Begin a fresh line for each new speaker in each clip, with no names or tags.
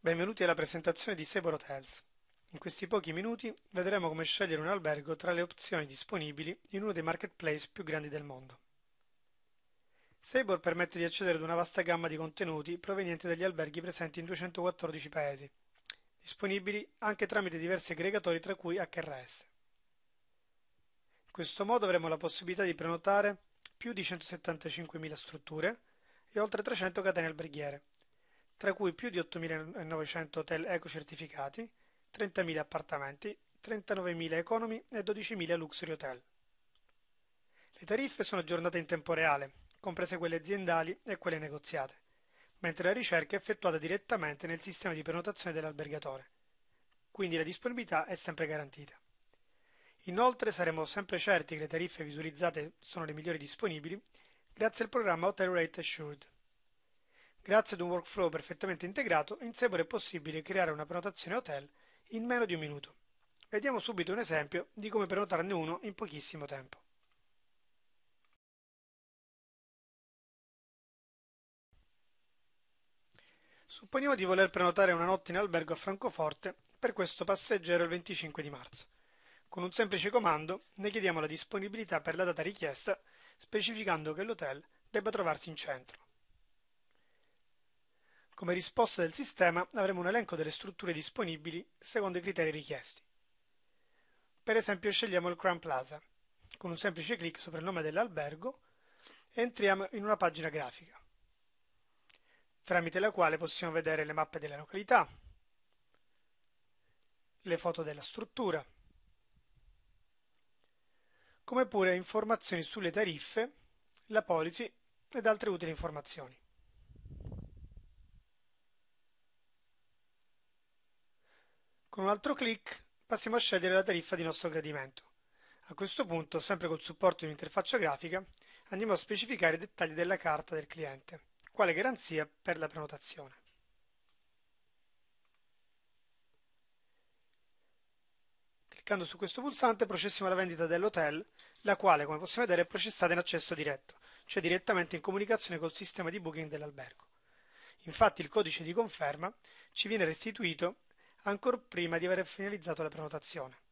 Benvenuti alla presentazione di Sabor Hotels. In questi pochi minuti vedremo come scegliere un albergo tra le opzioni disponibili in uno dei marketplace più grandi del mondo. Sabor permette di accedere ad una vasta gamma di contenuti provenienti dagli alberghi presenti in 214 paesi, disponibili anche tramite diversi aggregatori tra cui HRS. In questo modo avremo la possibilità di prenotare più di 175.000 strutture e oltre 300 catene alberghiere tra cui più di 8.900 hotel eco-certificati, 30.000 appartamenti, 39.000 economy e 12.000 luxury hotel. Le tariffe sono aggiornate in tempo reale, comprese quelle aziendali e quelle negoziate, mentre la ricerca è effettuata direttamente nel sistema di prenotazione dell'albergatore, quindi la disponibilità è sempre garantita. Inoltre saremo sempre certi che le tariffe visualizzate sono le migliori disponibili grazie al programma Hotel Rate Assured. Grazie ad un workflow perfettamente integrato, in Sebor è possibile creare una prenotazione hotel in meno di un minuto. Vediamo subito un esempio di come prenotarne uno in pochissimo tempo. Supponiamo di voler prenotare una notte in albergo a Francoforte per questo passeggero il 25 di marzo. Con un semplice comando ne chiediamo la disponibilità per la data richiesta specificando che l'hotel debba trovarsi in centro. Come risposta del sistema avremo un elenco delle strutture disponibili secondo i criteri richiesti. Per esempio scegliamo il Crown Plaza. Con un semplice clic sopra il nome dell'albergo entriamo in una pagina grafica, tramite la quale possiamo vedere le mappe della località, le foto della struttura, come pure informazioni sulle tariffe, la policy ed altre utili informazioni. Con un altro clic passiamo a scegliere la tariffa di nostro gradimento. A questo punto, sempre col supporto di un'interfaccia grafica, andiamo a specificare i dettagli della carta del cliente, quale garanzia per la prenotazione. Cliccando su questo pulsante processiamo la vendita dell'hotel, la quale, come possiamo vedere, è processata in accesso diretto, cioè direttamente in comunicazione col sistema di booking dell'albergo. Infatti il codice di conferma ci viene restituito ancora prima di aver finalizzato la prenotazione.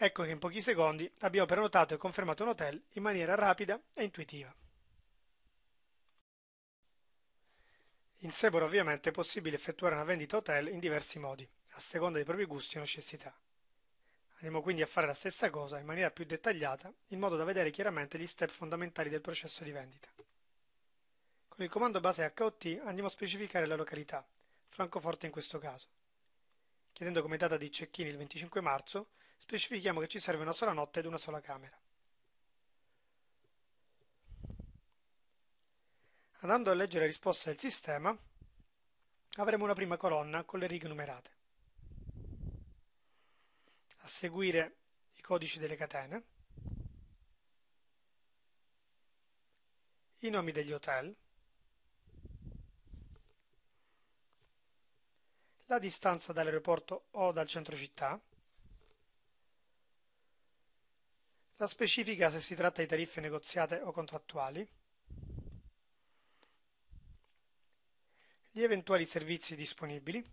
Ecco che in pochi secondi abbiamo prenotato e confermato un hotel in maniera rapida e intuitiva. In Sebor ovviamente è possibile effettuare una vendita hotel in diversi modi, a seconda dei propri gusti e necessità. Andiamo quindi a fare la stessa cosa in maniera più dettagliata in modo da vedere chiaramente gli step fondamentali del processo di vendita. Con il comando base HOT andiamo a specificare la località, Francoforte in questo caso. Chiedendo come data di check-in il 25 marzo, specifichiamo che ci serve una sola notte ed una sola camera. Andando a leggere la risposta del sistema, avremo una prima colonna con le righe numerate seguire i codici delle catene, i nomi degli hotel, la distanza dall'aeroporto o dal centro città, la specifica se si tratta di tariffe negoziate o contrattuali, gli eventuali servizi disponibili,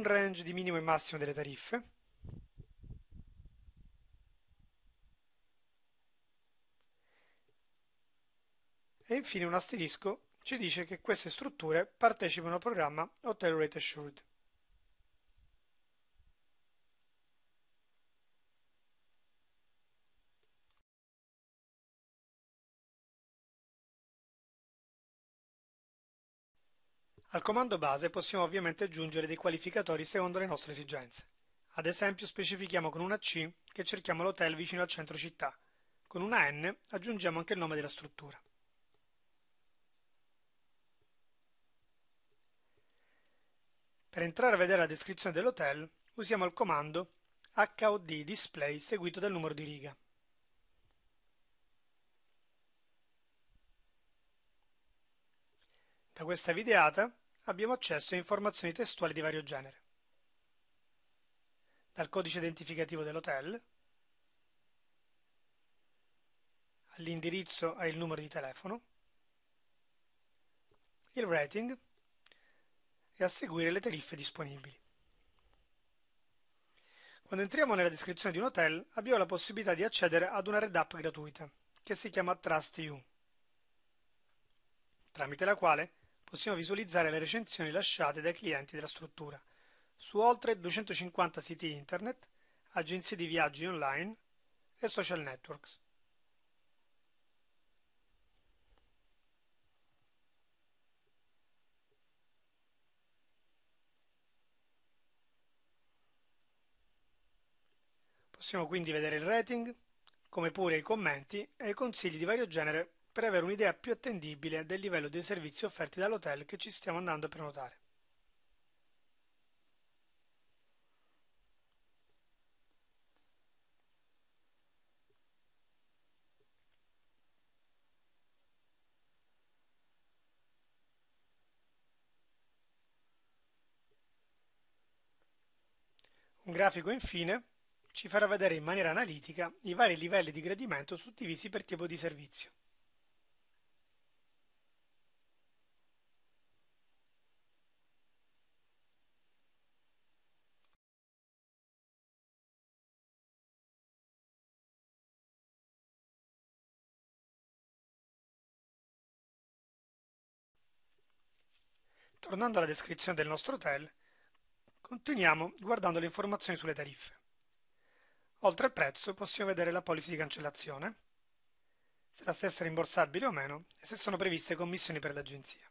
un range di minimo e massimo delle tariffe, e infine un asterisco ci dice che queste strutture partecipano al programma Hotel Rate Assured. Al comando base possiamo ovviamente aggiungere dei qualificatori secondo le nostre esigenze. Ad esempio specifichiamo con una C che cerchiamo l'hotel vicino al centro città. Con una N aggiungiamo anche il nome della struttura. Per entrare a vedere la descrizione dell'hotel usiamo il comando HOD display seguito dal numero di riga. Da questa videata abbiamo accesso a informazioni testuali di vario genere, dal codice identificativo dell'hotel, all'indirizzo e il numero di telefono, il rating e a seguire le tariffe disponibili. Quando entriamo nella descrizione di un hotel abbiamo la possibilità di accedere ad una red app gratuita che si chiama TrustU, tramite la quale possiamo visualizzare le recensioni lasciate dai clienti della struttura su oltre 250 siti internet, agenzie di viaggi online e social networks. Possiamo quindi vedere il rating, come pure i commenti e i consigli di vario genere per avere un'idea più attendibile del livello dei servizi offerti dall'hotel che ci stiamo andando a prenotare. Un grafico infine ci farà vedere in maniera analitica i vari livelli di gradimento suddivisi per tipo di servizio. Tornando alla descrizione del nostro hotel, continuiamo guardando le informazioni sulle tariffe. Oltre al prezzo possiamo vedere la policy di cancellazione, se la stessa è rimborsabile o meno e se sono previste commissioni per l'agenzia.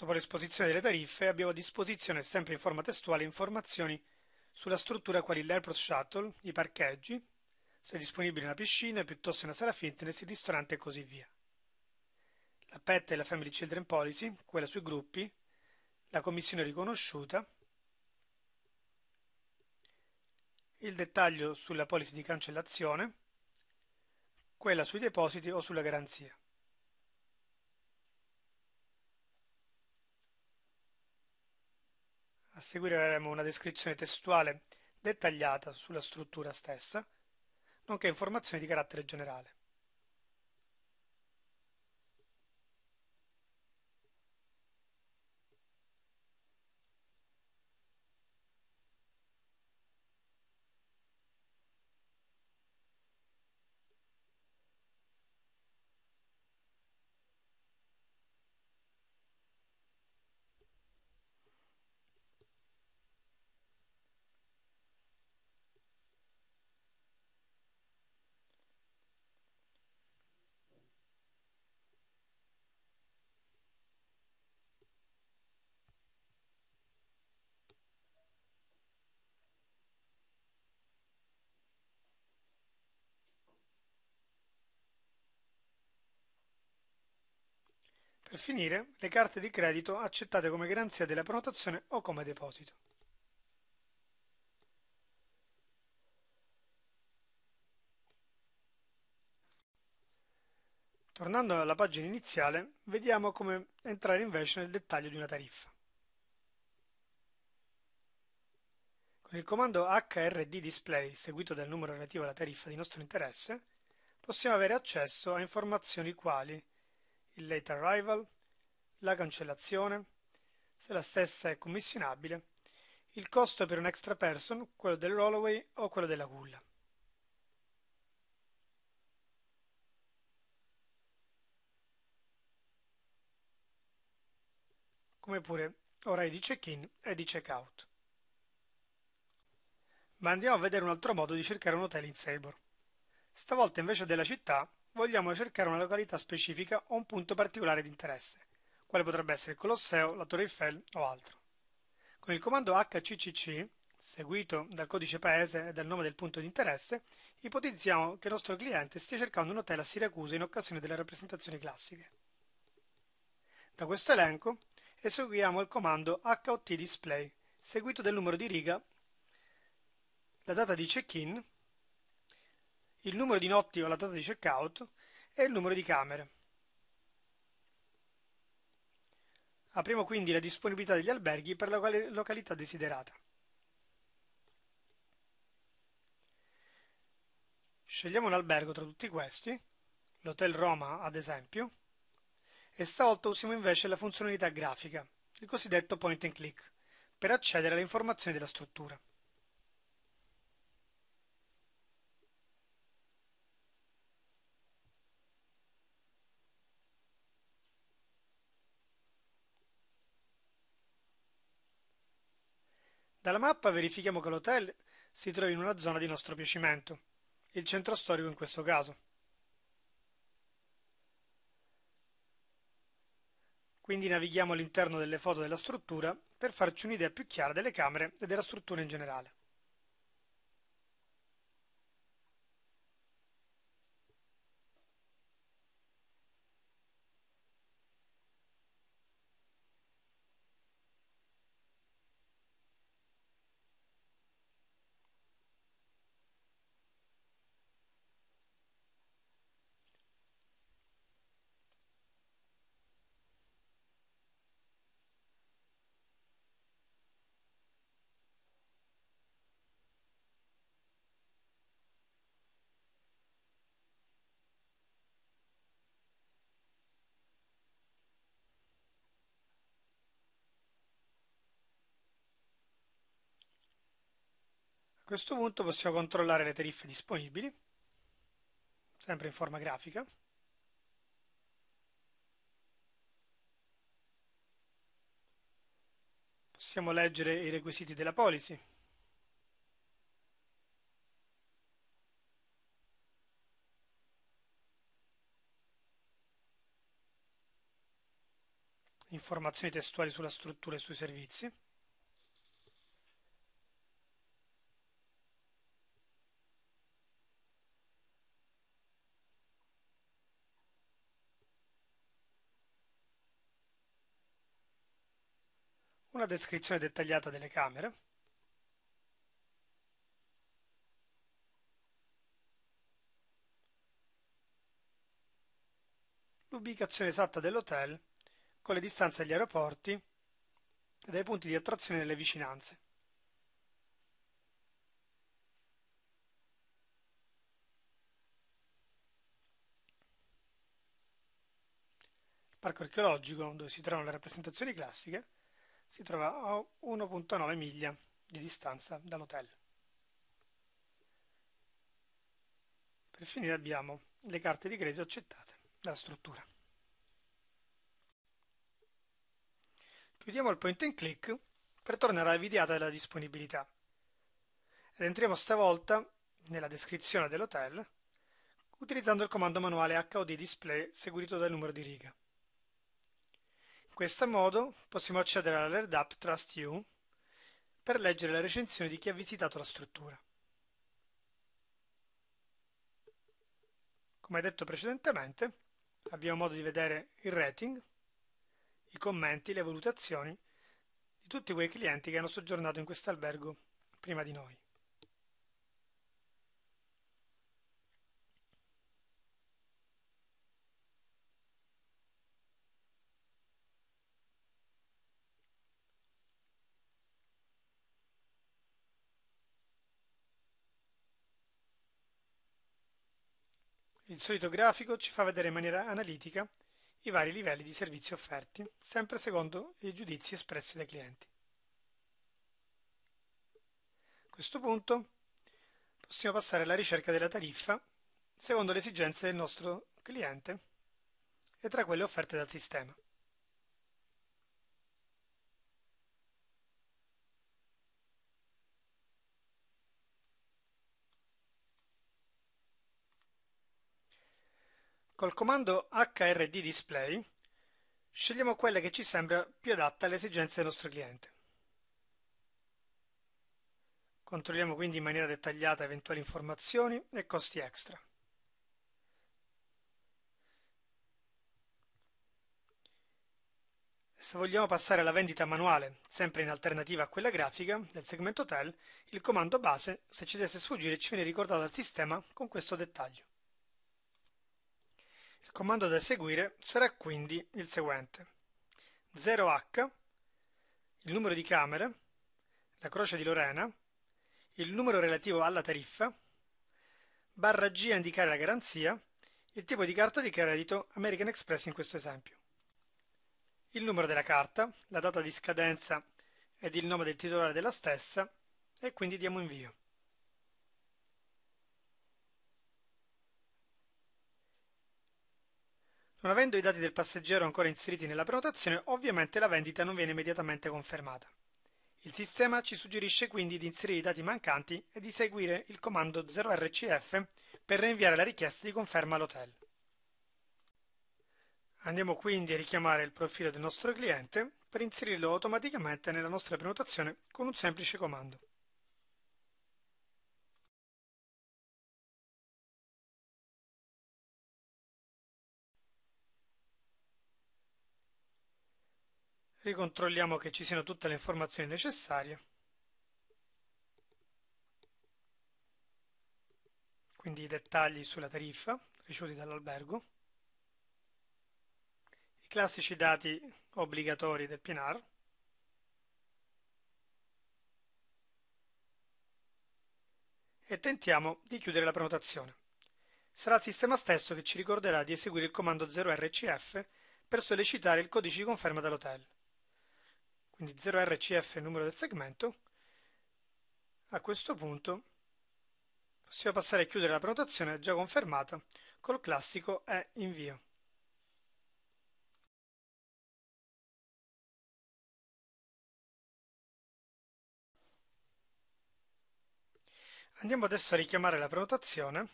Dopo l'esposizione delle tariffe abbiamo a disposizione sempre in forma testuale informazioni sulla struttura quali l'Airport Shuttle, i parcheggi, se è disponibile una piscina piuttosto una sala fitness, il ristorante e così via. La PET e la Family Children Policy, quella sui gruppi, la commissione riconosciuta, il dettaglio sulla policy di cancellazione, quella sui depositi o sulla garanzia. A seguire avremo una descrizione testuale dettagliata sulla struttura stessa, nonché informazioni di carattere generale. Per finire, le carte di credito accettate come garanzia della prenotazione o come deposito. Tornando alla pagina iniziale, vediamo come entrare invece nel dettaglio di una tariffa. Con il comando HRD Display, seguito dal numero relativo alla tariffa di nostro interesse, possiamo avere accesso a informazioni quali il late arrival, la cancellazione, se la stessa è commissionabile, il costo per un extra person, quello del rollaway o quello della culla. come pure orari di check-in e di check-out. Ma andiamo a vedere un altro modo di cercare un hotel in Sabor. Stavolta invece della città vogliamo cercare una località specifica o un punto particolare di interesse, quale potrebbe essere il Colosseo, la Torre Eiffel o altro. Con il comando HCCC, seguito dal codice paese e dal nome del punto di interesse, ipotizziamo che il nostro cliente stia cercando un hotel a Siracusa in occasione delle rappresentazioni classiche. Da questo elenco eseguiamo il comando HOT display, seguito del numero di riga, la data di check-in il numero di notti o la data di checkout e il numero di camere. Apriamo quindi la disponibilità degli alberghi per la località desiderata. Scegliamo un albergo tra tutti questi, l'Hotel Roma ad esempio, e stavolta usiamo invece la funzionalità grafica, il cosiddetto point and click, per accedere alle informazioni della struttura. Dalla mappa verifichiamo che l'hotel si trova in una zona di nostro piacimento, il centro storico in questo caso. Quindi navighiamo all'interno delle foto della struttura per farci un'idea più chiara delle camere e della struttura in generale. questo punto possiamo controllare le tariffe disponibili, sempre in forma grafica. Possiamo leggere i requisiti della policy. Informazioni testuali sulla struttura e sui servizi. una descrizione dettagliata delle camere, l'ubicazione esatta dell'hotel con le distanze agli aeroporti e dai punti di attrazione nelle vicinanze. parco archeologico, dove si trovano le rappresentazioni classiche, si trova a 1.9 miglia di distanza dall'hotel. Per finire abbiamo le carte di greggio accettate dalla struttura. Chiudiamo il point and click per tornare alla videata della disponibilità ed entriamo stavolta nella descrizione dell'hotel utilizzando il comando manuale HOD display seguito dal numero di riga questo modo possiamo accedere alla Laird App Trust You per leggere la recensione di chi ha visitato la struttura. Come detto precedentemente, abbiamo modo di vedere il rating, i commenti, le valutazioni di tutti quei clienti che hanno soggiornato in questo albergo prima di noi. solito grafico ci fa vedere in maniera analitica i vari livelli di servizi offerti, sempre secondo i giudizi espressi dai clienti. A questo punto possiamo passare alla ricerca della tariffa secondo le esigenze del nostro cliente e tra quelle offerte dal sistema. Col comando hrd display scegliamo quella che ci sembra più adatta alle esigenze del nostro cliente. Controlliamo quindi in maniera dettagliata eventuali informazioni e costi extra. Se vogliamo passare alla vendita manuale, sempre in alternativa a quella grafica, del segmento TEL, il comando base, se ci desse sfuggire, ci viene ricordato dal sistema con questo dettaglio. Il comando da eseguire sarà quindi il seguente. 0h, il numero di camere, la croce di Lorena, il numero relativo alla tariffa, barra G a indicare la garanzia, il tipo di carta di credito American Express in questo esempio. Il numero della carta, la data di scadenza ed il nome del titolare della stessa e quindi diamo invio. Non avendo i dati del passeggero ancora inseriti nella prenotazione, ovviamente la vendita non viene immediatamente confermata. Il sistema ci suggerisce quindi di inserire i dati mancanti e di seguire il comando 0RCF per rinviare la richiesta di conferma all'hotel. Andiamo quindi a richiamare il profilo del nostro cliente per inserirlo automaticamente nella nostra prenotazione con un semplice comando. Ricontrolliamo che ci siano tutte le informazioni necessarie. Quindi i dettagli sulla tariffa ricevuti dall'albergo, i classici dati obbligatori del PNR, e tentiamo di chiudere la prenotazione. Sarà il sistema stesso che ci ricorderà di eseguire il comando 0RCF per sollecitare il codice di conferma dall'hotel quindi 0RCF è il numero del segmento, a questo punto possiamo passare a chiudere la prenotazione già confermata col classico e invio. Andiamo adesso a richiamare la prenotazione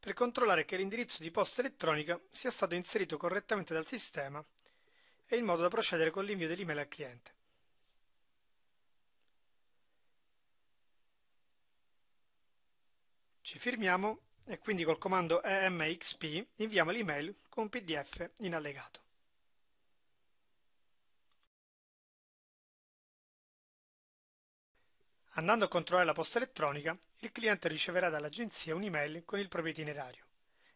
per controllare che l'indirizzo di posta elettronica sia stato inserito correttamente dal sistema e il modo da procedere con l'invio dell'email al cliente. Ci firmiamo e quindi col comando EMXP inviamo l'email con PDF in allegato. Andando a controllare la posta elettronica, il cliente riceverà dall'agenzia un'email con il proprio itinerario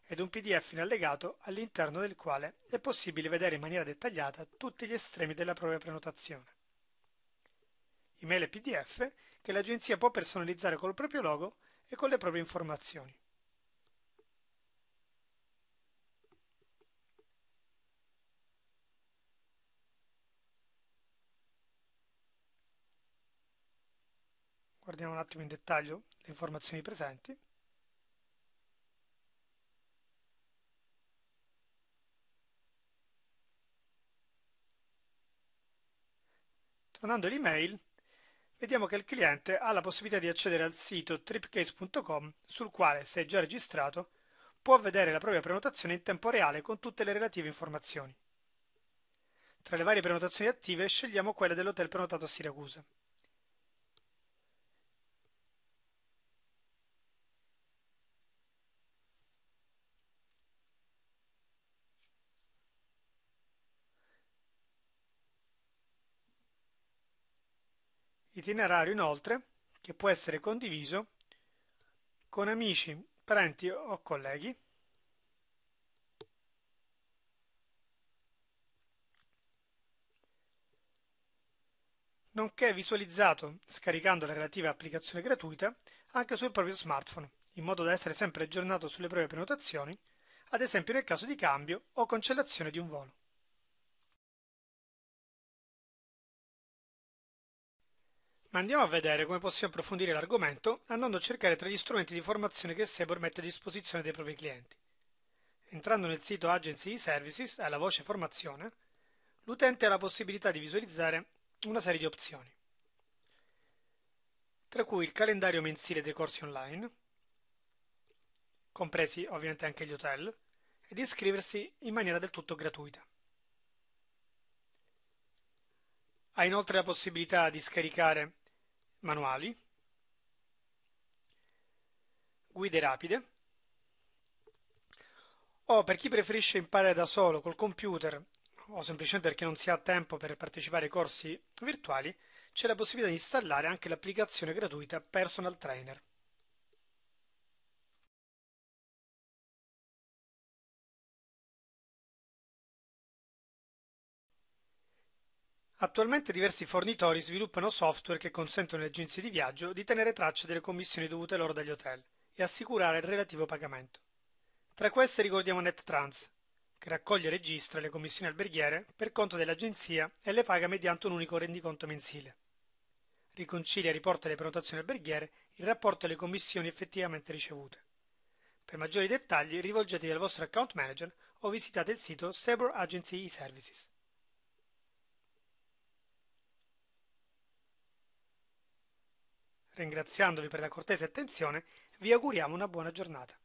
ed un pdf in allegato all'interno del quale è possibile vedere in maniera dettagliata tutti gli estremi della propria prenotazione. Email e pdf che l'agenzia può personalizzare col proprio logo e con le proprie informazioni. Guardiamo un attimo in dettaglio le informazioni presenti. Selezionando l'email vediamo che il cliente ha la possibilità di accedere al sito tripcase.com sul quale, se è già registrato, può vedere la propria prenotazione in tempo reale con tutte le relative informazioni. Tra le varie prenotazioni attive scegliamo quella dell'hotel prenotato a Siracusa. itinerario inoltre che può essere condiviso con amici, parenti o colleghi. nonché visualizzato scaricando la relativa applicazione gratuita anche sul proprio smartphone, in modo da essere sempre aggiornato sulle proprie prenotazioni, ad esempio nel caso di cambio o cancellazione di un volo. ma andiamo a vedere come possiamo approfondire l'argomento andando a cercare tra gli strumenti di formazione che Sebor mette a disposizione dei propri clienti. Entrando nel sito Agency Services, alla voce Formazione, l'utente ha la possibilità di visualizzare una serie di opzioni, tra cui il calendario mensile dei corsi online, compresi ovviamente anche gli hotel, e di iscriversi in maniera del tutto gratuita. Ha inoltre la possibilità di scaricare manuali, guide rapide, o per chi preferisce imparare da solo col computer o semplicemente perché non si ha tempo per partecipare ai corsi virtuali, c'è la possibilità di installare anche l'applicazione gratuita Personal Trainer. Attualmente diversi fornitori sviluppano software che consentono alle agenzie di viaggio di tenere traccia delle commissioni dovute loro dagli hotel e assicurare il relativo pagamento. Tra queste ricordiamo NetTrans, che raccoglie e registra le commissioni alberghiere per conto dell'agenzia e le paga mediante un unico rendiconto mensile. Riconcilia e riporta le prenotazioni alberghiere in rapporto alle commissioni effettivamente ricevute. Per maggiori dettagli rivolgetevi al vostro account manager o visitate il sito Sabre Agency e Services. Ringraziandovi per la cortese attenzione, vi auguriamo una buona giornata.